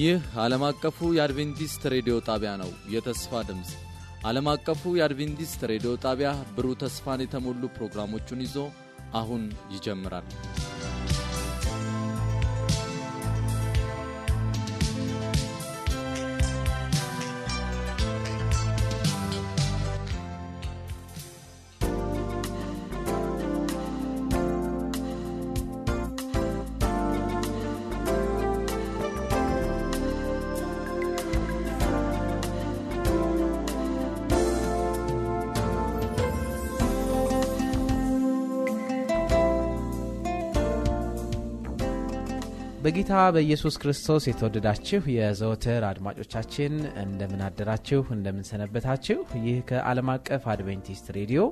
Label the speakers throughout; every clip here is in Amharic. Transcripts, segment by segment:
Speaker 1: ይህ ዓለም አቀፉ የአድቬንቲስት ሬዲዮ ጣቢያ ነው። የተስፋ ድምፅ ዓለም አቀፉ የአድቬንቲስት ሬዲዮ ጣቢያ ብሩህ ተስፋን የተሞሉ ፕሮግራሞቹን ይዞ አሁን ይጀምራል። በጌታ በኢየሱስ ክርስቶስ የተወደዳችሁ የዘወትር አድማጮቻችን እንደምን አደራችሁ፣ ይህ ከዓለም አቀፍ አድቬንቲስት ሬዲዮ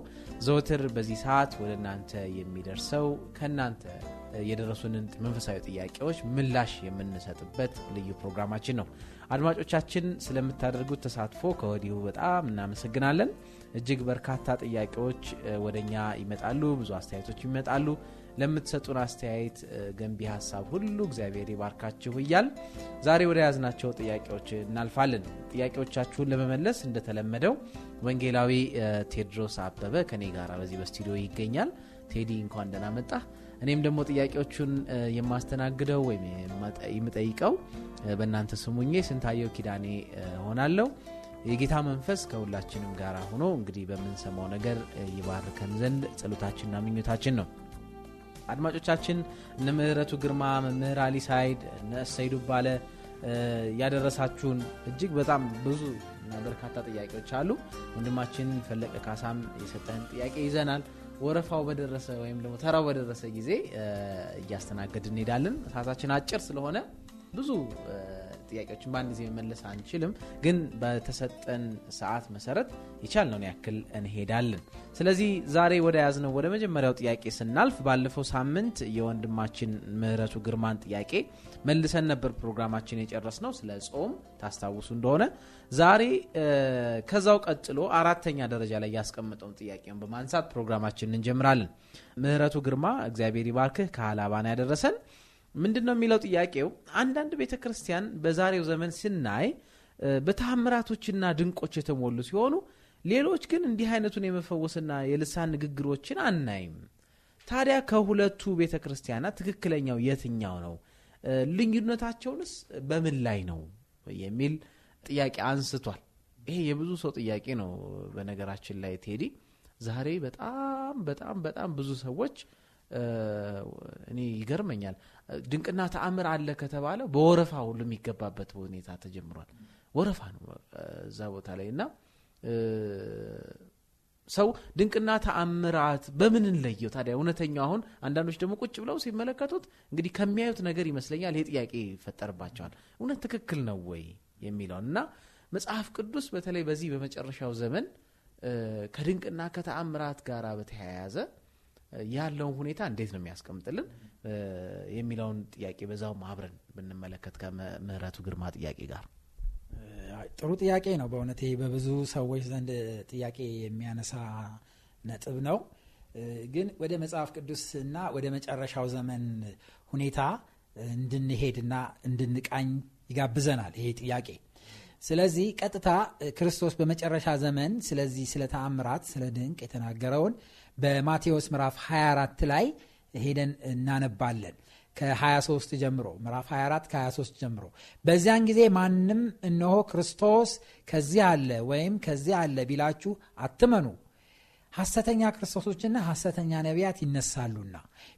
Speaker 1: ዘወትር በዚህ ሰዓት ወደ እናንተ የሚደርሰው ከእናንተ የደረሱንን መንፈሳዊ ጥያቄዎች ምላሽ የምንሰጥበት ልዩ ፕሮግራማችን ነው። አድማጮቻችን ስለምታደርጉት ተሳትፎ ከወዲሁ በጣም እናመሰግናለን። እጅግ በርካታ ጥያቄዎች ወደ እኛ ይመጣሉ፣ ብዙ አስተያየቶች ይመጣሉ። ለምትሰጡን አስተያየት፣ ገንቢ ሀሳብ ሁሉ እግዚአብሔር ይባርካችሁ እያል ዛሬ ወደ ያዝናቸው ጥያቄዎች እናልፋለን። ጥያቄዎቻችሁን ለመመለስ እንደተለመደው ወንጌላዊ ቴድሮስ አበበ ከኔ ጋር በዚህ በስቱዲዮ ይገኛል። ቴዲ እንኳን እንደናመጣ እኔም ደግሞ ጥያቄዎቹን የማስተናግደው ወይም የምጠይቀው በእናንተ ስሙኜ ስንታየው ኪዳኔ ሆናለሁ። የጌታ መንፈስ ከሁላችንም ጋር ሆኖ እንግዲህ በምንሰማው ነገር ይባርከን ዘንድ ጸሎታችንና ምኞታችን ነው። አድማጮቻችን እነ ምህረቱ ግርማ፣ መምህር አሊ ሳይድ፣ እነ እሰይ ባለ ያደረሳችሁን እጅግ በጣም ብዙ እና በርካታ ጥያቄዎች አሉ። ወንድማችን ፈለቀ ካሳም የሰጠህን ጥያቄ ይዘናል። ወረፋው በደረሰ ወይም ደግሞ ተራው በደረሰ ጊዜ እያስተናገድ እንሄዳለን። ሰዓታችን አጭር ስለሆነ ብዙ ጥያቄዎችን በአንድ ጊዜ መመለስ አንችልም፣ ግን በተሰጠን ሰዓት መሰረት የቻልነውን ያክል እንሄዳለን። ስለዚህ ዛሬ ወደ ያዝነው ወደ መጀመሪያው ጥያቄ ስናልፍ ባለፈው ሳምንት የወንድማችን ምህረቱ ግርማን ጥያቄ መልሰን ነበር ፕሮግራማችን የጨረስ ነው ስለ ጾም ታስታውሱ እንደሆነ ዛሬ ከዛው ቀጥሎ አራተኛ ደረጃ ላይ ያስቀመጠውን ጥያቄውን በማንሳት ፕሮግራማችን እንጀምራለን። ምህረቱ ግርማ እግዚአብሔር ይባርክህ ከሀላባን ያደረሰን ምንድን ነው የሚለው ጥያቄው? አንዳንድ ቤተ ክርስቲያን በዛሬው ዘመን ስናይ በተአምራቶችና ድንቆች የተሞሉ ሲሆኑ፣ ሌሎች ግን እንዲህ አይነቱን የመፈወስና የልሳን ንግግሮችን አናይም። ታዲያ ከሁለቱ ቤተ ክርስቲያናት ትክክለኛው የትኛው ነው? ልዩነታቸውንስ በምን ላይ ነው? የሚል ጥያቄ አንስቷል። ይሄ የብዙ ሰው ጥያቄ ነው። በነገራችን ላይ ቴዲ ዛሬ በጣም በጣም በጣም ብዙ ሰዎች እኔ ይገርመኛል። ድንቅና ተአምር አለ ከተባለ በወረፋ ሁሉ የሚገባበት ሁኔታ ተጀምሯል። ወረፋ ነው እዛ ቦታ ላይ እና ሰው ድንቅና ተአምራት በምን እንለየው ታዲያ? እውነተኛው አሁን አንዳንዶች ደግሞ ቁጭ ብለው ሲመለከቱት እንግዲህ ከሚያዩት ነገር ይመስለኛል ይሄ ጥያቄ ይፈጠርባቸዋል። እውነት ትክክል ነው ወይ የሚለውን እና መጽሐፍ ቅዱስ በተለይ በዚህ በመጨረሻው ዘመን ከድንቅና ከተአምራት ጋር በተያያዘ ያለውን ሁኔታ እንዴት ነው የሚያስቀምጥልን የሚለውን ጥያቄ በዛውም አብረን ብንመለከት ከምህረቱ ግርማ ጥያቄ ጋር
Speaker 2: ጥሩ ጥያቄ ነው። በእውነት በብዙ ሰዎች ዘንድ ጥያቄ የሚያነሳ ነጥብ ነው። ግን ወደ መጽሐፍ ቅዱስና ወደ መጨረሻው ዘመን ሁኔታ እንድንሄድና እንድንቃኝ ይጋብዘናል ይሄ ጥያቄ። ስለዚህ ቀጥታ ክርስቶስ በመጨረሻ ዘመን ስለዚህ ስለ ተአምራት፣ ስለ ድንቅ የተናገረውን በማቴዎስ ምዕራፍ 24 ላይ ሄደን እናነባለን። ከ23 ጀምሮ ምዕራፍ 24 ከ23 ጀምሮ በዚያን ጊዜ ማንም እነሆ ክርስቶስ ከዚህ አለ ወይም ከዚህ አለ ቢላችሁ አትመኑ ሐሰተኛ ክርስቶሶችና ሐሰተኛ ነቢያት ይነሳሉና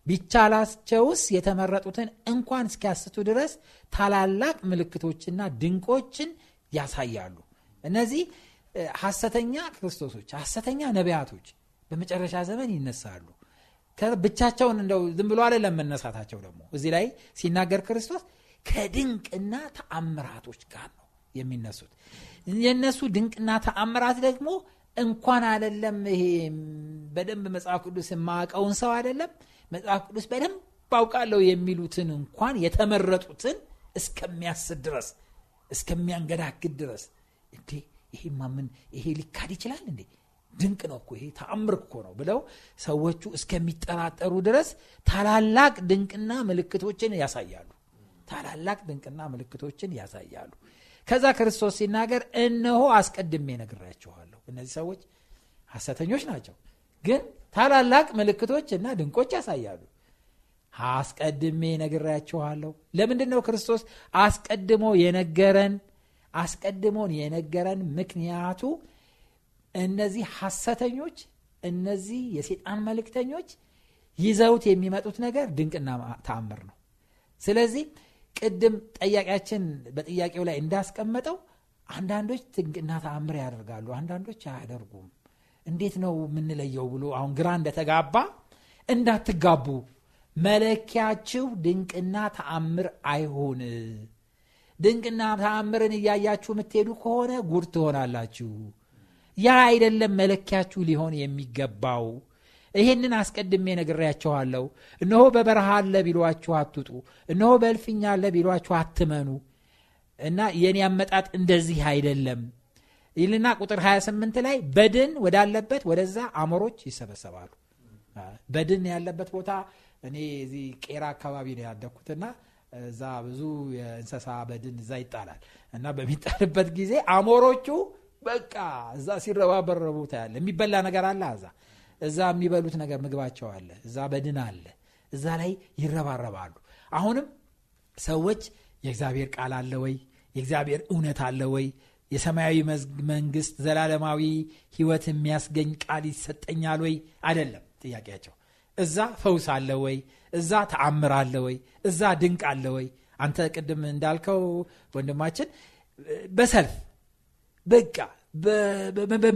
Speaker 2: ቢቻላቸውስ የተመረጡትን እንኳን እስኪያስቱ ድረስ ታላላቅ ምልክቶችና ድንቆችን ያሳያሉ። እነዚህ ሐሰተኛ ክርስቶሶች፣ ሐሰተኛ ነቢያቶች በመጨረሻ ዘመን ይነሳሉ። ብቻቸውን እንደው ዝም ብሎ አይደለም መነሳታቸው። ደግሞ እዚህ ላይ ሲናገር ክርስቶስ ከድንቅና ተአምራቶች ጋር ነው የሚነሱት። የእነሱ ድንቅና ተአምራት ደግሞ እንኳን አደለም ይሄ በደንብ መጽሐፍ ቅዱስ የማቀውን ሰው አይደለም መጽሐፍ ቅዱስ በደንብ አውቃለሁ የሚሉትን እንኳን የተመረጡትን እስከሚያስድ ድረስ እስከሚያንገዳግድ ድረስ እንዴ ይሄ ማምን ይሄ ሊካድ ይችላል እንዴ ድንቅ ነው እኮ ይሄ ተአምር እኮ ነው ብለው ሰዎቹ እስከሚጠራጠሩ ድረስ ታላላቅ ድንቅና ምልክቶችን ያሳያሉ። ታላላቅ ድንቅና ምልክቶችን ያሳያሉ። ከዛ ክርስቶስ ሲናገር እነሆ አስቀድሜ ነግራቸኋለሁ እነዚህ ሰዎች ሐሰተኞች ናቸው፣ ግን ታላላቅ ምልክቶች እና ድንቆች ያሳያሉ። አስቀድሜ ነግራችኋለሁ። ለምንድን ነው ክርስቶስ አስቀድሞ የነገረን? አስቀድሞን የነገረን ምክንያቱ እነዚህ ሐሰተኞች እነዚህ የሴጣን መልእክተኞች ይዘውት የሚመጡት ነገር ድንቅና ተአምር ነው። ስለዚህ ቅድም ጠያቂያችን በጥያቄው ላይ እንዳስቀመጠው አንዳንዶች ድንቅና ተአምር ያደርጋሉ፣ አንዳንዶች አያደርጉም። እንዴት ነው የምንለየው ብሎ አሁን ግራ እንደተጋባ እንዳትጋቡ፣ መለኪያችሁ ድንቅና ተአምር አይሆን። ድንቅና ተአምርን እያያችሁ የምትሄዱ ከሆነ ጉድ ትሆናላችሁ። ያ አይደለም መለኪያችሁ ሊሆን የሚገባው። ይሄንን አስቀድሜ ነግሬያችኋለሁ። እነሆ በበረሃ አለ ቢሏችሁ አትጡ፣ እነሆ በእልፍኛ አለ ቢሏችሁ አትመኑ። እና የኔ አመጣጥ እንደዚህ አይደለም ይልና ቁጥር 28 ላይ በድን ወዳለበት ወደዛ አሞሮች ይሰበሰባሉ። በድን ያለበት ቦታ እኔ እዚህ ቄራ አካባቢ ነው ያደግኩትና እዛ ብዙ የእንሰሳ በድን እዛ ይጣላል እና በሚጣልበት ጊዜ አሞሮቹ በቃ እዛ ሲረባበረቡ ታያለ። የሚበላ ነገር አለ አዛ እዛ የሚበሉት ነገር ምግባቸው አለ እዛ በድን አለ እዛ ላይ ይረባረባሉ። አሁንም ሰዎች የእግዚአብሔር ቃል አለ ወይ የእግዚአብሔር እውነት አለ ወይ የሰማያዊ መንግስት ዘላለማዊ ህይወት የሚያስገኝ ቃል ይሰጠኛል ወይ አይደለም ጥያቄያቸው። እዛ ፈውስ አለ ወይ እዛ ተአምር አለ ወይ እዛ ድንቅ አለ ወይ አንተ ቅድም እንዳልከው ወንድማችን በሰልፍ በቃ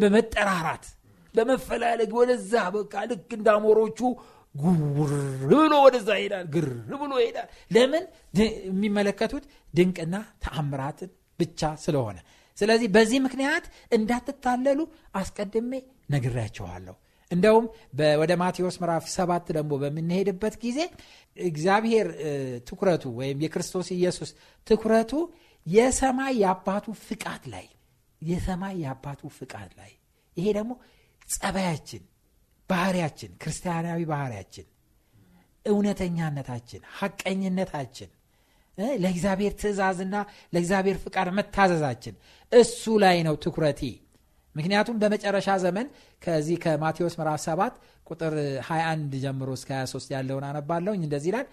Speaker 2: በመጠራራት በመፈላለግ ወደዛ በቃ ልክ እንዳሞሮቹ ጉር ብሎ ወደዛ ይሄዳል፣ ግር ብሎ ይሄዳል። ለምን የሚመለከቱት ድንቅና ተአምራትን ብቻ ስለሆነ። ስለዚህ በዚህ ምክንያት እንዳትታለሉ አስቀድሜ ነግሬያችኋለሁ። እንደውም ወደ ማቴዎስ ምዕራፍ ሰባት ደግሞ በምንሄድበት ጊዜ እግዚአብሔር ትኩረቱ ወይም የክርስቶስ ኢየሱስ ትኩረቱ የሰማይ የአባቱ ፍቃድ ላይ የሰማይ የአባቱ ፍቃድ ላይ ይሄ ደግሞ ጸባያችን፣ ባህሪያችን፣ ክርስቲያናዊ ባህሪያችን፣ እውነተኛነታችን፣ ሐቀኝነታችን፣ ለእግዚአብሔር ትእዛዝና ለእግዚአብሔር ፍቃድ መታዘዛችን እሱ ላይ ነው ትኩረቴ። ምክንያቱም በመጨረሻ ዘመን ከዚህ ከማቴዎስ ምራፍ 7 ቁጥር 21 ጀምሮ እስከ 23 ያለውን አነባለሁኝ። እንደዚህ ይላል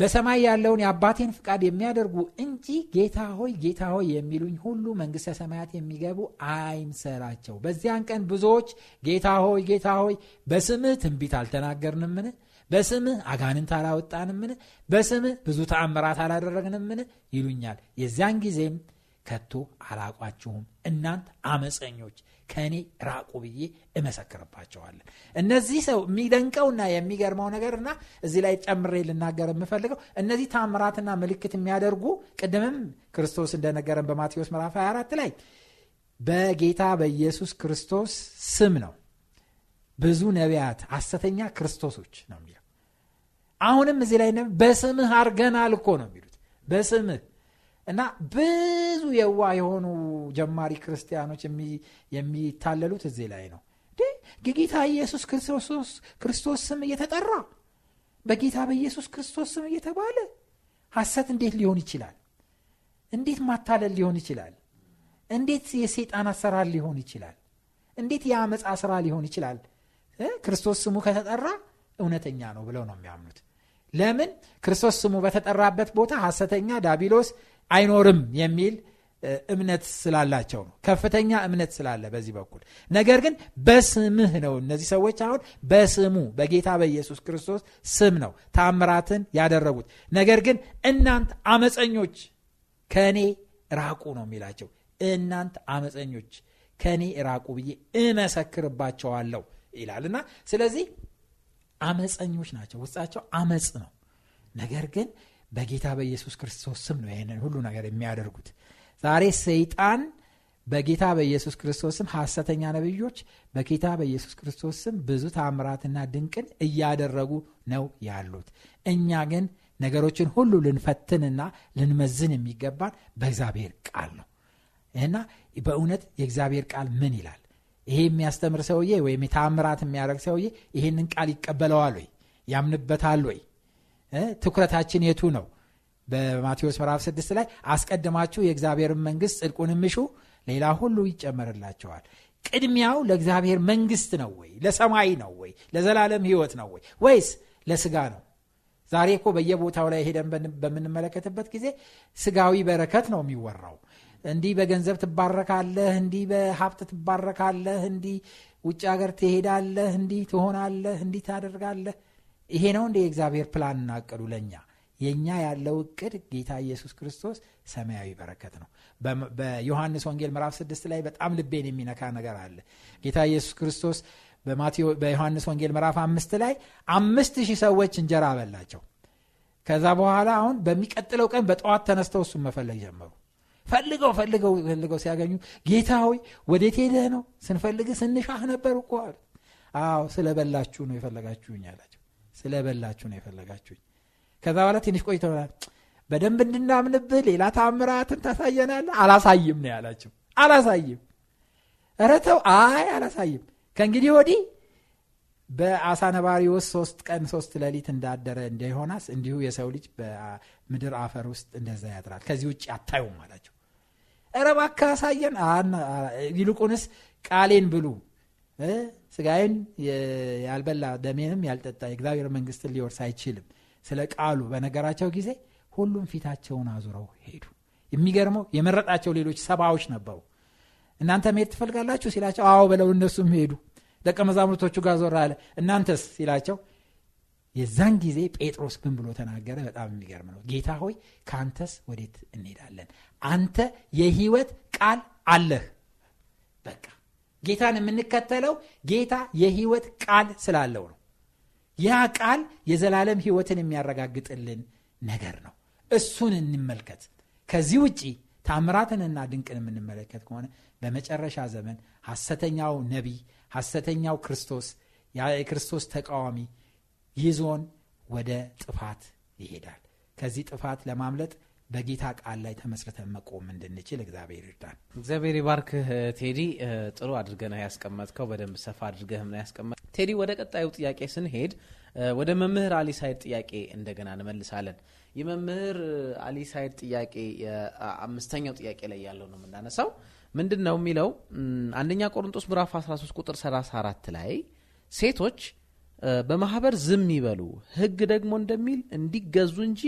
Speaker 2: በሰማይ ያለውን የአባቴን ፍቃድ የሚያደርጉ እንጂ ጌታ ሆይ ጌታ ሆይ የሚሉኝ ሁሉ መንግሥተ ሰማያት የሚገቡ አይምሰላቸው። በዚያን ቀን ብዙዎች ጌታ ሆይ ጌታ ሆይ በስምህ ትንቢት አልተናገርንምን? በስምህ አጋንንት አላወጣንምን? በስምህ ብዙ ተአምራት አላደረግንምን? ይሉኛል። የዚያን ጊዜም ከቶ አላቋችሁም እናንተ አመፀኞች ከእኔ ራቁ ብዬ እመሰክርባቸዋለን። እነዚህ ሰው የሚደንቀውና የሚገርመው ነገርና እዚህ ላይ ጨምሬ ልናገር የምፈልገው እነዚህ ታምራትና ምልክት የሚያደርጉ ቅድምም ክርስቶስ እንደነገረን በማቴዎስ ምዕራፍ 24 ላይ በጌታ በኢየሱስ ክርስቶስ ስም ነው ብዙ ነቢያት አሰተኛ ክርስቶሶች ነው የሚለው። አሁንም እዚህ ላይ በስምህ አድርገናል እኮ ነው የሚሉት በስምህ እና ብዙ የዋ የሆኑ ጀማሪ ክርስቲያኖች የሚታለሉት እዚህ ላይ ነው ጌታ ኢየሱስ ክርስቶስ ስም እየተጠራ በጌታ በኢየሱስ ክርስቶስ ስም እየተባለ ሐሰት እንዴት ሊሆን ይችላል እንዴት ማታለል ሊሆን ይችላል እንዴት የሰይጣን አሰራር ሊሆን ይችላል እንዴት የአመፃ ስራ ሊሆን ይችላል ክርስቶስ ስሙ ከተጠራ እውነተኛ ነው ብለው ነው የሚያምኑት ለምን ክርስቶስ ስሙ በተጠራበት ቦታ ሐሰተኛ ዳቢሎስ አይኖርም የሚል እምነት ስላላቸው ነው። ከፍተኛ እምነት ስላለ በዚህ በኩል ነገር ግን በስምህ ነው። እነዚህ ሰዎች አሁን በስሙ በጌታ በኢየሱስ ክርስቶስ ስም ነው ታምራትን ያደረጉት። ነገር ግን እናንተ አመፀኞች ከእኔ ራቁ ነው የሚላቸው። እናንተ አመፀኞች ከእኔ ራቁ ብዬ እመሰክርባቸዋለሁ ይላልና ስለዚህ አመፀኞች ናቸው። ውስጣቸው አመፅ ነው። ነገር ግን በጌታ በኢየሱስ ክርስቶስ ስም ነው ይህንን ሁሉ ነገር የሚያደርጉት ዛሬ ሰይጣን በጌታ በኢየሱስ ክርስቶስም ስም ሐሰተኛ ነብዮች በጌታ በኢየሱስ ክርስቶስ ስም ብዙ ታምራትና ድንቅን እያደረጉ ነው ያሉት እኛ ግን ነገሮችን ሁሉ ልንፈትንና ልንመዝን የሚገባን በእግዚአብሔር ቃል ነው እና በእውነት የእግዚአብሔር ቃል ምን ይላል ይሄ የሚያስተምር ሰውዬ ወይም የታምራት የሚያደረግ ሰውዬ ይሄንን ቃል ይቀበለዋል ወይ ያምንበታል ወይ ትኩረታችን የቱ ነው? በማቴዎስ ምዕራፍ 6 ላይ አስቀድማችሁ የእግዚአብሔርን መንግስት ጽድቁን ምሹ ሌላ ሁሉ ይጨመርላቸዋል። ቅድሚያው ለእግዚአብሔር መንግስት ነው ወይ? ለሰማይ ነው ወይ? ለዘላለም ህይወት ነው ወይ? ወይስ ለስጋ ነው? ዛሬ እኮ በየቦታው ላይ ሄደን በምንመለከትበት ጊዜ ስጋዊ በረከት ነው የሚወራው። እንዲህ በገንዘብ ትባረካለህ፣ እንዲህ በሀብት ትባረካለህ፣ እንዲህ ውጭ ሀገር ትሄዳለህ፣ እንዲህ ትሆናለህ፣ እንዲህ ታደርጋለህ ይሄ ነው እንደ የእግዚአብሔር ፕላን እናቅዱ ለእኛ የእኛ ያለው እቅድ ጌታ ኢየሱስ ክርስቶስ ሰማያዊ በረከት ነው በዮሐንስ ወንጌል ምዕራፍ ስድስት ላይ በጣም ልቤን የሚነካ ነገር አለ ጌታ ኢየሱስ ክርስቶስ በዮሐንስ ወንጌል ምዕራፍ አምስት ላይ አምስት ሺህ ሰዎች እንጀራ አበላቸው ከዛ በኋላ አሁን በሚቀጥለው ቀን በጠዋት ተነስተው እሱን መፈለግ ጀመሩ ፈልገው ፈልገው ፈልገው ሲያገኙ ጌታ ሆይ ወዴት ሄደህ ነው ስንፈልግህ ስንሻህ ነበር እኮ አዎ ስለበላችሁ ነው የፈለጋችሁኝ አላቸው ስለበላችሁ ነው የፈለጋችሁኝ። ከዛ በኋላ ትንሽ ቆይቶ በደንብ እንድናምንብህ ሌላ ታምራትን ታሳየናለህ። አላሳይም ነው ያላቸው። አላሳይም፣ ኧረ ተው፣ አይ አላሳይም። ከእንግዲህ ወዲህ በአሳ ነባሪዎስ ሶስት ቀን ሶስት ሌሊት እንዳደረ እንደሆናስ እንዲሁ የሰው ልጅ በምድር አፈር ውስጥ እንደዛ ያድራል። ከዚህ ውጭ አታዩም አላቸው። ኧረ እባክህ አሳየን፣ ይልቁንስ ቃሌን ብሉ ስጋዬን ያልበላ ደሜንም ያልጠጣ የእግዚአብሔር መንግስትን ሊወርስ አይችልም ስለ ቃሉ በነገራቸው ጊዜ ሁሉም ፊታቸውን አዙረው ሄዱ። የሚገርመው የመረጣቸው ሌሎች ሰባዎች ነበሩ። እናንተ መሄድ ትፈልጋላችሁ ሲላቸው አዎ ብለው እነሱም ሄዱ። ደቀ መዛሙርቶቹ ጋር ዞር አለ። እናንተስ ሲላቸው የዛን ጊዜ ጴጥሮስ ግን ብሎ ተናገረ። በጣም የሚገርም ነው። ጌታ ሆይ ከአንተስ ወዴት እንሄዳለን? አንተ የህይወት ቃል አለህ። በቃ ጌታን የምንከተለው ጌታ የህይወት ቃል ስላለው ነው። ያ ቃል የዘላለም ህይወትን የሚያረጋግጥልን ነገር ነው። እሱን እንመልከት። ከዚህ ውጪ ታምራትንና ድንቅን የምንመለከት ከሆነ በመጨረሻ ዘመን ሐሰተኛው ነቢይ፣ ሐሰተኛው ክርስቶስ፣ የክርስቶስ ተቃዋሚ ይዞን ወደ ጥፋት ይሄዳል። ከዚህ ጥፋት ለማምለጥ በጌታ ቃል ላይ ተመስርተን መቆም እንድንችል እግዚአብሔር ይርዳን።
Speaker 1: እግዚአብሔር ይባርክህ ቴዲ። ጥሩ አድርገህ ያስቀመጥከው፣ በደንብ ሰፋ አድርገህም ነው ያስቀመጥከው ቴዲ። ወደ ቀጣዩ ጥያቄ ስንሄድ ወደ መምህር አሊ ሳይድ ጥያቄ እንደገና እንመልሳለን። የመምህር አሊ ሳይድ ጥያቄ የአምስተኛው ጥያቄ ላይ ያለው ነው የምናነሳው። ምንድን ነው የሚለው? አንደኛ ቆሮንጦስ ምዕራፍ 13 ቁጥር 34 ላይ ሴቶች በማህበር ዝም ይበሉ፣ ሕግ ደግሞ እንደሚል እንዲገዙ እንጂ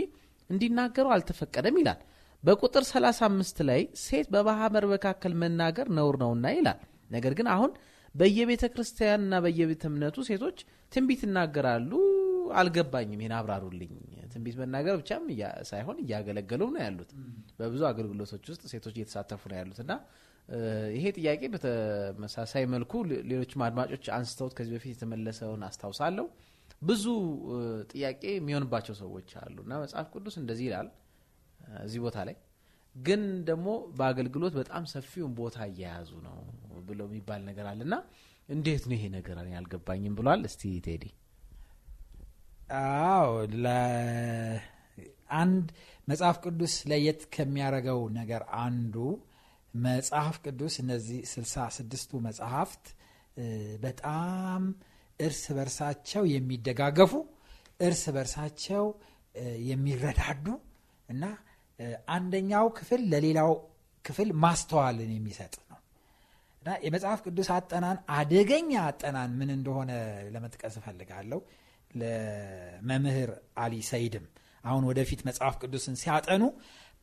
Speaker 1: እንዲናገሩ አልተፈቀደም ይላል። በቁጥር 35 ላይ ሴት በማኅበር መካከል መናገር ነውር ነውና ይላል። ነገር ግን አሁን በየቤተ ክርስቲያንና በየቤተ እምነቱ ሴቶች ትንቢት ይናገራሉ። አልገባኝም። ይህን አብራሩልኝ። ትንቢት መናገር ብቻም ሳይሆን እያገለገሉ ነው ያሉት። በብዙ አገልግሎቶች ውስጥ ሴቶች እየተሳተፉ ነው ያሉት እና ይሄ ጥያቄ በተመሳሳይ መልኩ ሌሎችም አድማጮች አንስተውት ከዚህ በፊት የተመለሰውን አስታውሳለሁ። ብዙ ጥያቄ የሚሆንባቸው ሰዎች አሉ እና መጽሐፍ ቅዱስ እንደዚህ ይላል እዚህ ቦታ ላይ ግን ደግሞ በአገልግሎት በጣም ሰፊውን ቦታ እየያዙ ነው ብሎ የሚባል ነገር አለ እና እንዴት ነው ይሄ ነገር አልገባኝም ብሏል እስቲ ቴዲ አዎ
Speaker 2: አንድ መጽሐፍ ቅዱስ ለየት ከሚያደረገው ነገር አንዱ መጽሐፍ ቅዱስ እነዚህ ስልሳ ስድስቱ መጽሐፍት በጣም እርስ በርሳቸው የሚደጋገፉ እርስ በርሳቸው የሚረዳዱ እና አንደኛው ክፍል ለሌላው ክፍል ማስተዋልን የሚሰጥ ነው እና የመጽሐፍ ቅዱስ አጠናን አደገኛ አጠናን ምን እንደሆነ ለመጥቀስ እፈልጋለሁ ለመምህር አሊ ሰይድም አሁን ወደፊት መጽሐፍ ቅዱስን ሲያጠኑ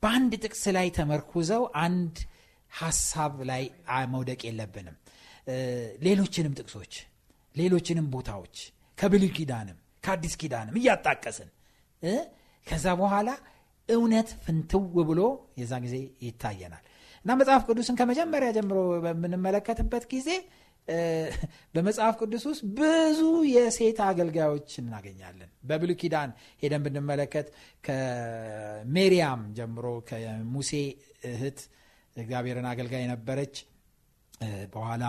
Speaker 2: በአንድ ጥቅስ ላይ ተመርኩዘው አንድ ሀሳብ ላይ መውደቅ የለብንም ሌሎችንም ጥቅሶች ሌሎችንም ቦታዎች ከብሉይ ኪዳንም ከአዲስ ኪዳንም እያጣቀስን ከዛ በኋላ እውነት ፍንትው ብሎ የዛ ጊዜ ይታየናል እና መጽሐፍ ቅዱስን ከመጀመሪያ ጀምሮ በምንመለከትበት ጊዜ በመጽሐፍ ቅዱስ ውስጥ ብዙ የሴት አገልጋዮች እናገኛለን። በብሉይ ኪዳን ሄደን ብንመለከት ከሜሪያም ጀምሮ ከሙሴ እህት እግዚአብሔርን አገልጋይ የነበረች በኋላ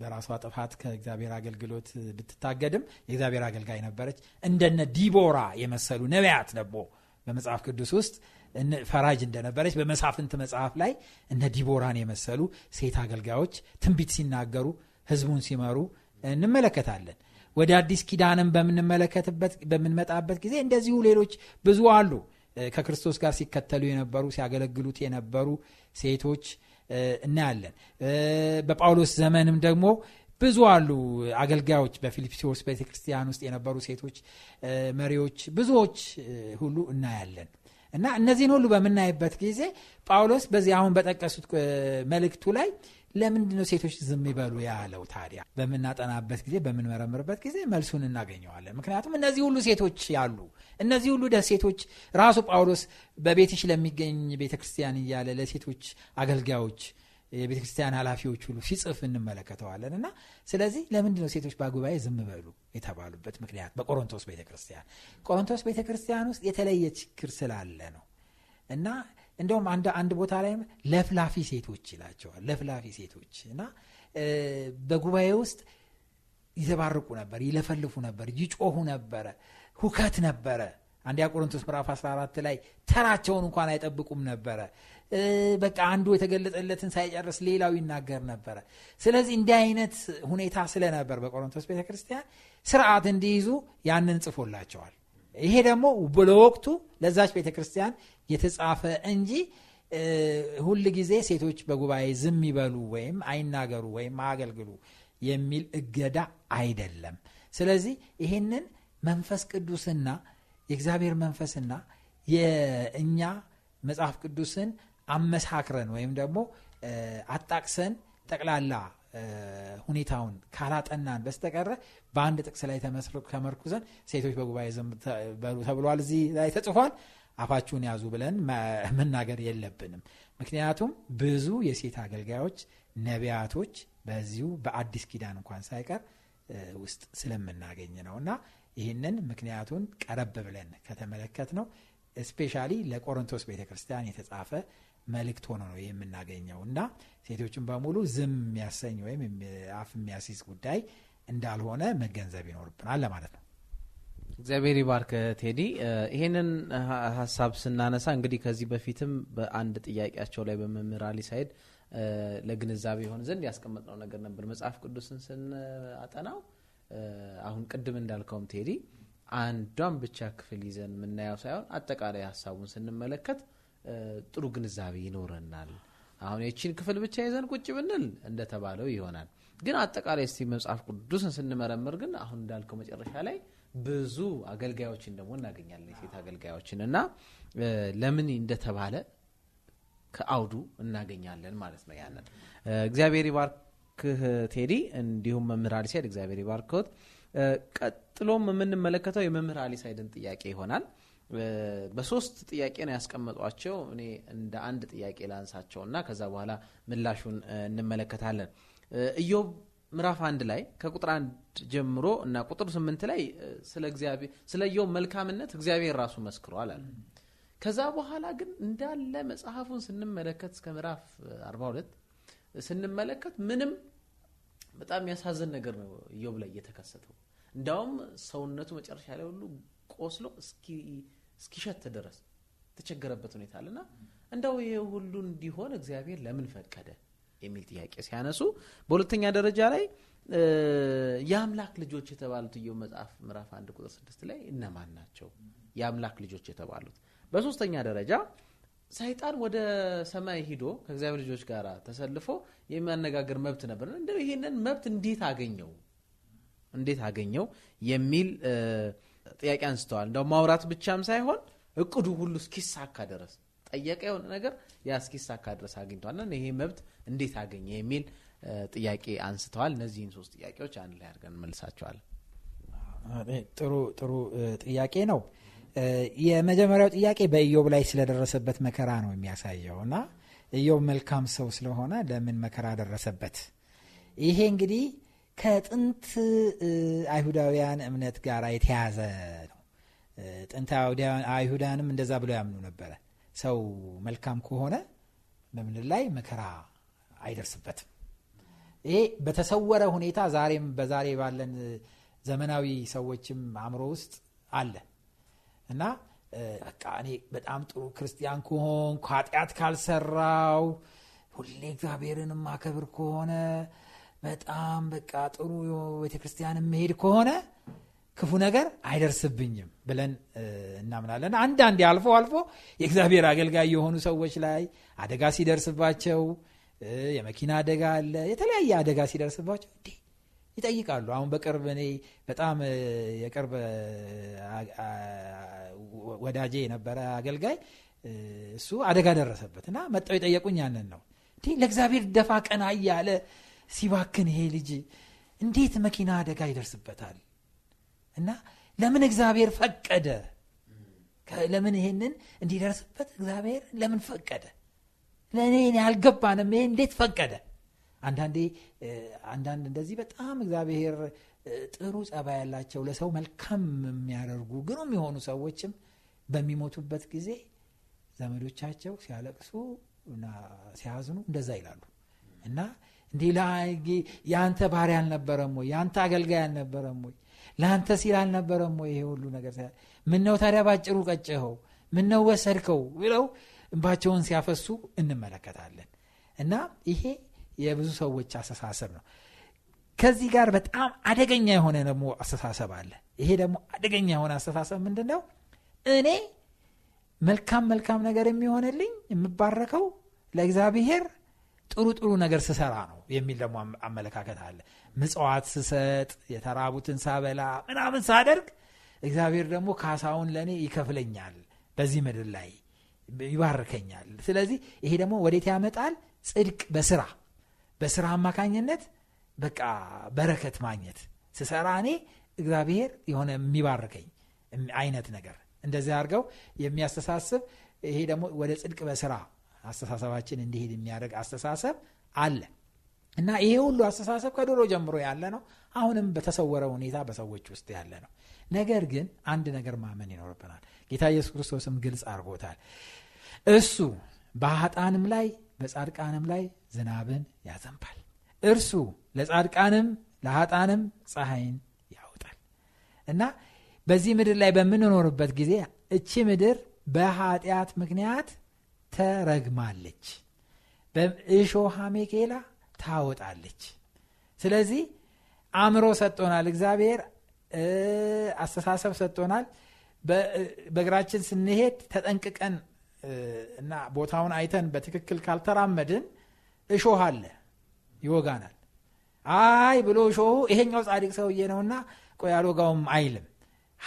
Speaker 2: በራሷ ጥፋት ከእግዚአብሔር አገልግሎት ብትታገድም የእግዚአብሔር አገልጋይ ነበረች። እንደነ ዲቦራ የመሰሉ ነቢያት ደግሞ በመጽሐፍ ቅዱስ ውስጥ ፈራጅ እንደነበረች በመሳፍንት መጽሐፍ ላይ እነ ዲቦራን የመሰሉ ሴት አገልጋዮች ትንቢት ሲናገሩ፣ ህዝቡን ሲመሩ እንመለከታለን። ወደ አዲስ ኪዳንም በምንመለከትበት በምንመጣበት ጊዜ እንደዚሁ ሌሎች ብዙ አሉ። ከክርስቶስ ጋር ሲከተሉ የነበሩ ሲያገለግሉት የነበሩ ሴቶች እናያለን። በጳውሎስ ዘመንም ደግሞ ብዙ አሉ አገልጋዮች በፊልፕሲዎስ ቤተክርስቲያን ውስጥ የነበሩ ሴቶች መሪዎች፣ ብዙዎች ሁሉ እናያለን። እና እነዚህን ሁሉ በምናይበት ጊዜ ጳውሎስ በዚህ አሁን በጠቀሱት መልእክቱ ላይ ለምንድን ነው ሴቶች ዝም ይበሉ ያለው? ታዲያ በምናጠናበት ጊዜ በምንመረምርበት ጊዜ መልሱን እናገኘዋለን። ምክንያቱም እነዚህ ሁሉ ሴቶች ያሉ እነዚህ ሁሉ ደሴቶች ራሱ ጳውሎስ በቤትሽ ለሚገኝ ቤተ ክርስቲያን እያለ ለሴቶች አገልጋዮች የቤተ ክርስቲያን ኃላፊዎች ሁሉ ሲጽፍ እንመለከተዋለን። እና ስለዚህ ለምንድን ነው ሴቶች በጉባኤ ዝም በሉ የተባሉበት ምክንያት? በቆሮንቶስ ቤተ ክርስቲያን ቆሮንቶስ ቤተ ክርስቲያን ውስጥ የተለየ ችግር ስላለ ነው እና እንደውም አንድ አንድ ቦታ ላይም ለፍላፊ ሴቶች ይላቸዋል። ለፍላፊ ሴቶች እና በጉባኤ ውስጥ ይዘባርቁ ነበር፣ ይለፈልፉ ነበር፣ ይጮሁ ነበረ፣ ሁከት ነበረ። አንዲያ ቆሮንቶስ ምራፍ 14 ላይ ተራቸውን እንኳን አይጠብቁም ነበረ። በቃ አንዱ የተገለጠለትን ሳይጨርስ ሌላው ይናገር ነበረ። ስለዚህ እንዲህ አይነት ሁኔታ ስለነበር በቆሮንቶስ ቤተክርስቲያን ስርዓት እንዲይዙ ያንን ጽፎላቸዋል። ይሄ ደግሞ ለወቅቱ ለዛች ቤተክርስቲያን የተጻፈ እንጂ ሁል ጊዜ ሴቶች በጉባኤ ዝም ይበሉ ወይም አይናገሩ ወይም አያገልግሉ የሚል እገዳ አይደለም። ስለዚህ ይህንን መንፈስ ቅዱስና የእግዚአብሔር መንፈስና የእኛ መጽሐፍ ቅዱስን አመሳክረን ወይም ደግሞ አጣቅሰን ጠቅላላ ሁኔታውን ካላጠናን በስተቀረ በአንድ ጥቅስ ላይ ተመርኩዘን ሴቶች በጉባኤ ዝም በሉ ተብሏል፣ እዚህ ላይ ተጽፏል፣ አፋችሁን ያዙ ብለን መናገር የለብንም። ምክንያቱም ብዙ የሴት አገልጋዮች ነቢያቶች በዚሁ በአዲስ ኪዳን እንኳን ሳይቀር ውስጥ ስለምናገኝ ነው እና ይህንን ምክንያቱን ቀረብ ብለን ከተመለከት ነው ስፔሻሊ ለቆሮንቶስ ቤተ ክርስቲያን የተጻፈ መልእክት ሆኖ ነው የምናገኘው እና ሴቶችን በሙሉ ዝም የሚያሰኝ ወይም አፍ የሚያስይዝ ጉዳይ እንዳልሆነ መገንዘብ ይኖርብናል
Speaker 1: ለማለት ነው። እግዚአብሔር ይባርክ ቴዲ። ይሄንን ሀሳብ ስናነሳ እንግዲህ ከዚህ በፊትም በአንድ ጥያቄያቸው ላይ በመምህር አሊ ሳይድ ለግንዛቤ የሆን ዘንድ ያስቀመጥነው ነገር ነበር። መጽሐፍ ቅዱስን ስናጠናው አሁን ቅድም እንዳልከውም ቴዲ አንዷን ብቻ ክፍል ይዘን የምናየው ሳይሆን አጠቃላይ ሀሳቡን ስንመለከት ጥሩ ግንዛቤ ይኖረናል። አሁን የቺን ክፍል ብቻ ይዘን ቁጭ ብንል እንደተባለው ይሆናል። ግን አጠቃላይ እስቲ መጽሐፍ ቅዱስን ስንመረምር ግን አሁን እንዳልከው መጨረሻ ላይ ብዙ አገልጋዮችን ደግሞ እናገኛለን፣ የሴት አገልጋዮችን እና ለምን እንደተባለ ከአውዱ እናገኛለን ማለት ነው። ያንን እግዚአብሔር ይባርክህ ቴዲ፣ እንዲሁም መምህር አሊሳይድ እግዚአብሔር ይባርክዎት። ቀጥሎም የምንመለከተው የመምህር አሊሳይድን ጥያቄ ይሆናል። በሶስት ጥያቄ ነው ያስቀመጧቸው። እኔ እንደ አንድ ጥያቄ ላንሳቸውና ከዛ በኋላ ምላሹን እንመለከታለን። ኢዮብ ምዕራፍ አንድ ላይ ከቁጥር አንድ ጀምሮ እና ቁጥር ስምንት ላይ ስለ እግዚአብሔር ስለ መልካምነት እግዚአብሔር ራሱ መስክሯል አለ። ከዛ በኋላ ግን እንዳለ መጽሐፉን ስንመለከት እስከ ምዕራፍ 42 ስንመለከት ምንም በጣም የሚያሳዝን ነገር ነው ኢዮብ ላይ እየተከሰተው። እንዳውም ሰውነቱ መጨረሻ ላይ ሁሉ ቆስሎ እስኪሸት ድረስ የተቸገረበት ሁኔታ አለና እንዳው ይሄ ሁሉ እንዲሆን እግዚአብሔር ለምን ፈቀደ? የሚል ጥያቄ ሲያነሱ በሁለተኛ ደረጃ ላይ የአምላክ ልጆች የተባሉት እየው መጽሐፍ ምዕራፍ አንድ ቁጥር ስድስት ላይ እነማን ናቸው የአምላክ ልጆች የተባሉት በሶስተኛ ደረጃ ሰይጣን ወደ ሰማይ ሂዶ ከእግዚአብሔር ልጆች ጋር ተሰልፎ የሚያነጋግር መብት ነበር እንደ ይሄንን መብት እንዴት አገኘው እንዴት አገኘው የሚል ጥያቄ አንስተዋል እንደው ማውራት ብቻም ሳይሆን እቅዱ ሁሉ እስኪሳካ ድረስ ጠየቀ የሆነ ነገር ያ እስኪሳካ ድረስ አግኝተዋል እና ይሄ መብት እንዴት አገኘ የሚል ጥያቄ አንስተዋል። እነዚህን ሶስት ጥያቄዎች አንድ ላይ አድርገን መልሳቸዋል።
Speaker 2: ጥሩ ጥሩ ጥያቄ ነው። የመጀመሪያው ጥያቄ በኢዮብ ላይ ስለደረሰበት መከራ ነው የሚያሳየው እና ኢዮብ መልካም ሰው ስለሆነ ለምን መከራ ደረሰበት? ይሄ እንግዲህ ከጥንት አይሁዳውያን እምነት ጋር የተያዘ ነው። ጥንት አይሁዳውያንም እንደዛ ብለው ያምኑ ነበረ። ሰው መልካም ከሆነ በምድር ላይ መከራ አይደርስበትም። ይሄ በተሰወረ ሁኔታ ዛሬም በዛሬ ባለን ዘመናዊ ሰዎችም አእምሮ ውስጥ አለ እና በቃ እኔ በጣም ጥሩ ክርስቲያን ከሆን ኃጢአት ካልሰራው ሁሌ እግዚአብሔርን ማከብር ከሆነ በጣም በቃ ጥሩ ቤተክርስቲያን መሄድ ከሆነ ክፉ ነገር አይደርስብኝም ብለን እናምናለን። አንዳንድ አልፎ አልፎ የእግዚአብሔር አገልጋይ የሆኑ ሰዎች ላይ አደጋ ሲደርስባቸው የመኪና አደጋ አለ፣ የተለያየ አደጋ ሲደርስባቸው እንዴ ይጠይቃሉ። አሁን በቅርብ እኔ በጣም የቅርብ ወዳጄ የነበረ አገልጋይ እሱ አደጋ ደረሰበት እና መጣው የጠየቁኝ ያንን ነው። እንዲህ ለእግዚአብሔር ደፋ ቀና እያለ ሲባክን ይሄ ልጅ እንዴት መኪና አደጋ ይደርስበታል? እና ለምን እግዚአብሔር ፈቀደ? ለምን ይሄንን እንዲደርስበት እግዚአብሔር ለምን ፈቀደ? ለእኔ ያልገባንም ይሄ እንዴት ፈቀደ? አንዳንዴ አንዳንድ እንደዚህ በጣም እግዚአብሔር ጥሩ ጸባ ያላቸው ለሰው መልካም የሚያደርጉ ግሩም የሆኑ ሰዎችም በሚሞቱበት ጊዜ ዘመዶቻቸው ሲያለቅሱ እና ሲያዝኑ እንደዛ ይላሉ እና እንዲህ ያንተ ባህር አልነበረም ወይ? ያንተ አገልጋይ አልነበረም ወይ? ለአንተ ሲል አልነበረም ወይ ይሄ ሁሉ ነገር? ምነው ታዲያ ባጭሩ ቀጭኸው? ምነው ወሰድከው? ብለው እንባቸውን ሲያፈሱ እንመለከታለን። እና ይሄ የብዙ ሰዎች አስተሳሰብ ነው። ከዚህ ጋር በጣም አደገኛ የሆነ ደግሞ አስተሳሰብ አለ። ይሄ ደግሞ አደገኛ የሆነ አስተሳሰብ ምንድን ነው? እኔ መልካም መልካም ነገር የሚሆንልኝ የምባረከው ለእግዚአብሔር ጥሩ ጥሩ ነገር ስሰራ ነው የሚል ደግሞ አመለካከት አለ። ምጽዋት ስሰጥ፣ የተራቡትን ሳበላ፣ ምናምን ሳደርግ እግዚአብሔር ደግሞ ካሳውን ለእኔ ይከፍለኛል፣ በዚህ ምድር ላይ ይባርከኛል። ስለዚህ ይሄ ደግሞ ወዴት ያመጣል? ጽድቅ በስራ በስራ አማካኝነት በቃ በረከት ማግኘት ስሰራ እኔ እግዚአብሔር የሆነ የሚባርከኝ አይነት ነገር እንደዚህ አድርገው የሚያስተሳስብ ይሄ ደግሞ ወደ ጽድቅ በስራ አስተሳሰባችን እንዲሄድ የሚያደርግ አስተሳሰብ አለ እና ይሄ ሁሉ አስተሳሰብ ከዶሮ ጀምሮ ያለ ነው። አሁንም በተሰወረ ሁኔታ በሰዎች ውስጥ ያለ ነው። ነገር ግን አንድ ነገር ማመን ይኖርብናል። ጌታ ኢየሱስ ክርስቶስም ግልጽ አድርጎታል። እሱ በሀጣንም ላይ በጻድቃንም ላይ ዝናብን ያዘንባል። እርሱ ለጻድቃንም ለሀጣንም ፀሐይን ያወጣል እና በዚህ ምድር ላይ በምንኖርበት ጊዜ እቺ ምድር በኃጢአት ምክንያት ተረግማለች፣ በእሾሃ ሜኬላ ታወጣለች። ስለዚህ አእምሮ ሰጥቶናል እግዚአብሔር አስተሳሰብ ሰጥቶናል። በእግራችን ስንሄድ ተጠንቅቀን እና ቦታውን አይተን በትክክል ካልተራመድን እሾህ አለ፣ ይወጋናል። አይ ብሎ እሾሁ ይሄኛው ጻድቅ ሰውዬ ነውና ቆይ አልወጋውም አይልም።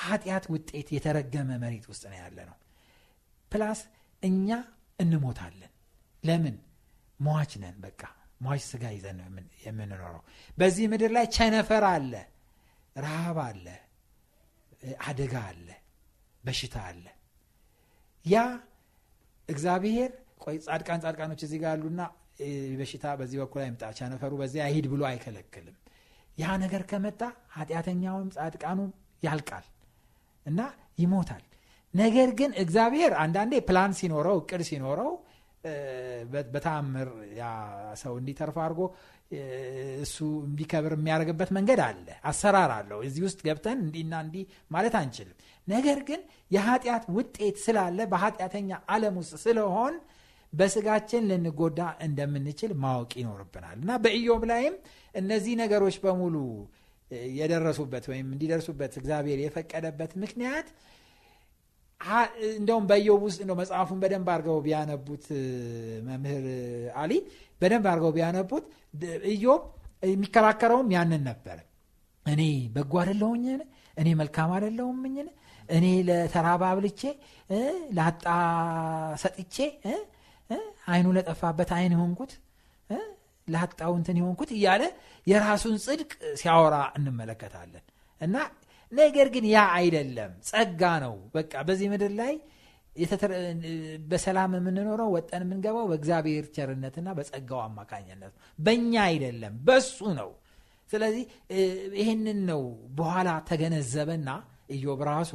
Speaker 2: ኃጢአት ውጤት የተረገመ መሬት ውስጥ ነው ያለ ነው። ፕላስ እኛ እንሞታለን። ለምን ሟች ነን። በቃ ሟች ስጋ ይዘን የምንኖረው። በዚህ ምድር ላይ ቸነፈር አለ፣ ረሃብ አለ፣ አደጋ አለ፣ በሽታ አለ። ያ እግዚአብሔር ቆይ ጻድቃን ጻድቃኖች እዚህ ጋር አሉና በሽታ በዚህ በኩል አይምጣ ቸነፈሩ በዚህ አይሂድ ብሎ አይከለክልም። ያ ነገር ከመጣ ኃጢአተኛውም ጻድቃኑም ያልቃል እና ይሞታል። ነገር ግን እግዚአብሔር አንዳንዴ ፕላን ሲኖረው እቅድ ሲኖረው በተአምር ያ ሰው እንዲተርፍ አድርጎ እሱ እንዲከብር የሚያደርግበት መንገድ አለ፣ አሰራር አለው። እዚህ ውስጥ ገብተን እንዲና እንዲህ ማለት አንችልም። ነገር ግን የኃጢአት ውጤት ስላለ በኃጢአተኛ ዓለም ውስጥ ስለሆን በስጋችን ልንጎዳ እንደምንችል ማወቅ ይኖርብናል እና በኢዮብ ላይም እነዚህ ነገሮች በሙሉ የደረሱበት ወይም እንዲደርሱበት እግዚአብሔር የፈቀደበት ምክንያት እንደውም በኢዮብ ውስጥ እንደው መጽሐፉን በደንብ አድርገው ቢያነቡት መምህር አሊ በደንብ አድርገው ቢያነቡት ኢዮብ የሚከራከረውም ያንን ነበር። እኔ በጎ አደለውኝን? እኔ መልካም አደለውምኝን? እኔ ለተራባ ብልቼ ላጣ ሰጥቼ አይኑ ለጠፋበት አይን የሆንኩት ላጣው የሆንኩት እያለ የራሱን ጽድቅ ሲያወራ እንመለከታለን እና ነገር ግን ያ አይደለም፣ ጸጋ ነው። በቃ በዚህ ምድር ላይ በሰላም የምንኖረው ወጠን የምንገባው በእግዚአብሔር ቸርነትና በጸጋው አማካኝነት ነው፣ በእኛ አይደለም፣ በሱ ነው። ስለዚህ ይህንን ነው በኋላ ተገነዘበና እዮብ ራሱ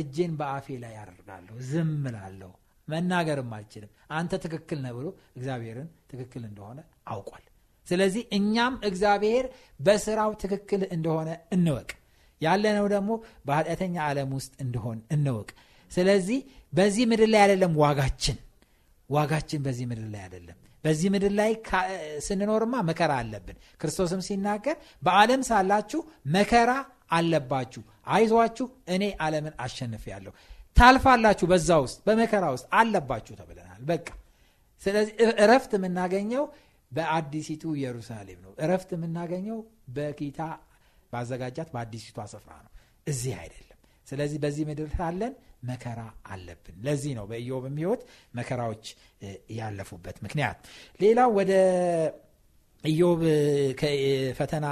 Speaker 2: እጄን በአፌ ላይ ያደርጋለሁ፣ ዝም ላለሁ መናገርም አልችልም፣ አንተ ትክክል ነህ ብሎ እግዚአብሔርን ትክክል እንደሆነ አውቋል። ስለዚህ እኛም እግዚአብሔር በስራው ትክክል እንደሆነ እንወቅ። ያለነው ደግሞ በኃጢአተኛ ዓለም ውስጥ እንደሆን እንወቅ። ስለዚህ በዚህ ምድር ላይ አይደለም ዋጋችን ዋጋችን በዚህ ምድር ላይ አይደለም። በዚህ ምድር ላይ ስንኖርማ መከራ አለብን። ክርስቶስም ሲናገር በዓለም ሳላችሁ መከራ አለባችሁ፣ አይዟችሁ እኔ ዓለምን አሸንፌአለሁ። ታልፋላችሁ፣ በዛ ውስጥ በመከራ ውስጥ አለባችሁ ተብለናል። በቃ ስለዚህ እረፍት የምናገኘው በአዲሲቱ ኢየሩሳሌም ነው። እረፍት የምናገኘው በጌታ ባዘጋጃት በአዲሲቷ ስፍራ ነው፣ እዚህ አይደለም። ስለዚህ በዚህ ምድር ሳለን መከራ አለብን። ለዚህ ነው በኢዮብም ህይወት መከራዎች ያለፉበት ምክንያት። ሌላው ወደ ኢዮብ ፈተና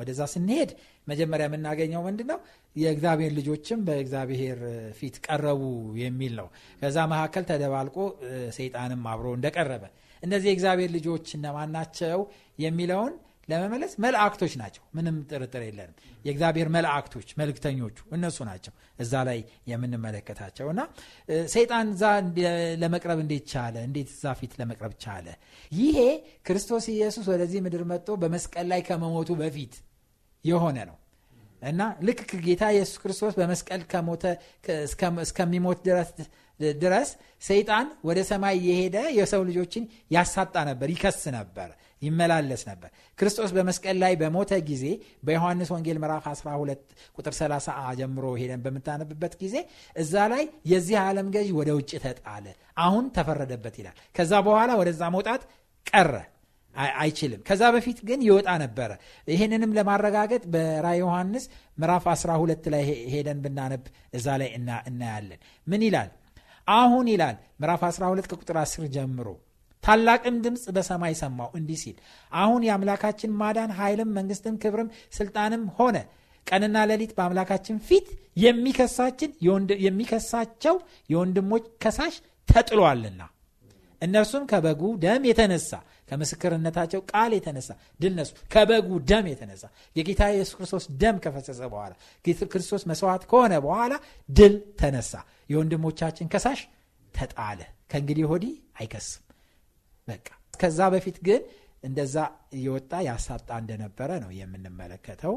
Speaker 2: ወደዛ ስንሄድ መጀመሪያ የምናገኘው ምንድን ነው? የእግዚአብሔር ልጆችም በእግዚአብሔር ፊት ቀረቡ የሚል ነው። ከዛ መካከል ተደባልቆ ሰይጣንም አብሮ እንደቀረበ እነዚህ የእግዚአብሔር ልጆች እነማን ናቸው የሚለውን ለመመለስ መልአክቶች ናቸው። ምንም ጥርጥር የለንም። የእግዚአብሔር መልአክቶች መልእክተኞቹ እነሱ ናቸው እዛ ላይ የምንመለከታቸው እና ሰይጣን እዛ ለመቅረብ እንዴት ቻለ? እንዴት እዛ ፊት ለመቅረብ ቻለ? ይሄ ክርስቶስ ኢየሱስ ወደዚህ ምድር መጥቶ በመስቀል ላይ ከመሞቱ በፊት የሆነ ነው እና ልክ ጌታ ኢየሱስ ክርስቶስ በመስቀል ከሞተ እስከሚሞት ድረስ ድረስ ሰይጣን ወደ ሰማይ የሄደ የሰው ልጆችን ያሳጣ ነበር፣ ይከስ ነበር፣ ይመላለስ ነበር። ክርስቶስ በመስቀል ላይ በሞተ ጊዜ በዮሐንስ ወንጌል ምዕራፍ 12 ቁጥር 30 ጀምሮ ሄደን በምታነብበት ጊዜ እዛ ላይ የዚህ ዓለም ገዥ ወደ ውጭ ተጣለ፣ አሁን ተፈረደበት ይላል። ከዛ በኋላ ወደዛ መውጣት ቀረ አይችልም። ከዛ በፊት ግን ይወጣ ነበረ። ይህንንም ለማረጋገጥ በራዕየ ዮሐንስ ምዕራፍ 12 ላይ ሄደን ብናነብ እዛ ላይ እናያለን። ምን ይላል? አሁን ይላል ምዕራፍ 12 ከቁጥር 10 ጀምሮ ታላቅም ድምፅ በሰማይ ሰማው እንዲህ ሲል አሁን የአምላካችን ማዳን ኃይልም መንግስትም ክብርም ስልጣንም ሆነ ቀንና ሌሊት በአምላካችን ፊት የሚከሳችን የሚከሳቸው የወንድሞች ከሳሽ ተጥሏልና እነርሱም ከበጉ ደም የተነሳ ከምስክርነታቸው ቃል የተነሳ ድል ነሱ ከበጉ ደም የተነሳ የጌታ ኢየሱስ ክርስቶስ ደም ከፈሰሰ በኋላ ክርስቶስ መስዋዕት ከሆነ በኋላ ድል ተነሳ። የወንድሞቻችን ከሳሽ ተጣለ፣ ከእንግዲህ ወዲህ አይከስም። በቃ ከዛ በፊት ግን እንደዛ እየወጣ ያሳጣ እንደነበረ ነው የምንመለከተው።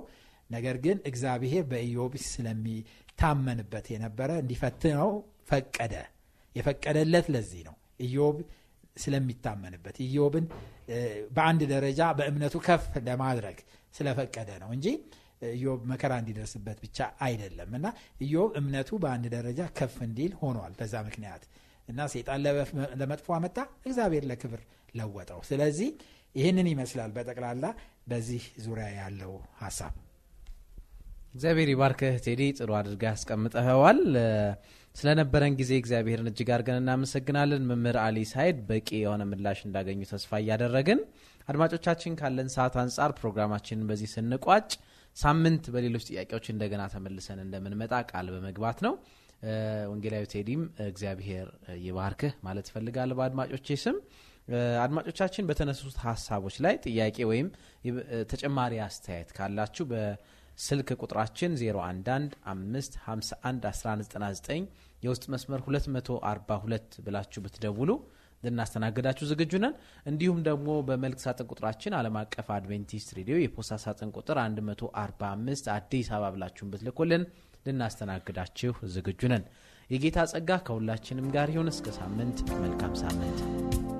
Speaker 2: ነገር ግን እግዚአብሔር በኢዮብ ስለሚታመንበት የነበረ እንዲፈትነው ፈቀደ። የፈቀደለት ለዚህ ነው። ኢዮብ ስለሚታመንበት ኢዮብን በአንድ ደረጃ በእምነቱ ከፍ ለማድረግ ስለፈቀደ ነው እንጂ ኢዮብ መከራ እንዲደርስበት ብቻ አይደለም እና ኢዮብ እምነቱ በአንድ ደረጃ ከፍ እንዲል ሆኗል በዛ ምክንያት እና ሴጣን ለመጥፎ አመጣ እግዚአብሔር ለክብር ለወጠው ስለዚህ ይህንን ይመስላል በጠቅላላ በዚህ ዙሪያ ያለው ሀሳብ
Speaker 1: እግዚአብሔር ይባርክህ ቴዲ ጥሩ አድርጋ ያስቀምጠኸዋል ስለነበረን ጊዜ እግዚአብሔርን እጅግ አድርገን እናመሰግናለን። መምህር አሊ ሳይድ በቂ የሆነ ምላሽ እንዳገኙ ተስፋ እያደረግን አድማጮቻችን ካለን ሰዓት አንጻር ፕሮግራማችንን በዚህ ስንቋጭ ሳምንት በሌሎች ጥያቄዎች እንደገና ተመልሰን እንደምንመጣ ቃል በመግባት ነው። ወንጌላዊ ቴዲም እግዚአብሔር ይባርክህ ማለት ይፈልጋል። በአድማጮቼ ስም። አድማጮቻችን በተነሱት ሀሳቦች ላይ ጥያቄ ወይም ተጨማሪ አስተያየት ካላችሁ በስልክ ቁጥራችን 011 551 1199 የውስጥ መስመር 242 ብላችሁ ብትደውሉ ልናስተናግዳችሁ ዝግጁ ነን። እንዲሁም ደግሞ በመልክ ሳጥን ቁጥራችን ዓለም አቀፍ አድቬንቲስት ሬዲዮ የፖስታ ሳጥን ቁጥር 145 አዲስ አበባ ብላችሁን ብትልኩልን ልናስተናግዳችሁ ዝግጁ ነን። የጌታ ጸጋ ከሁላችንም ጋር ይሁን። እስከ ሳምንት መልካም ሳምንት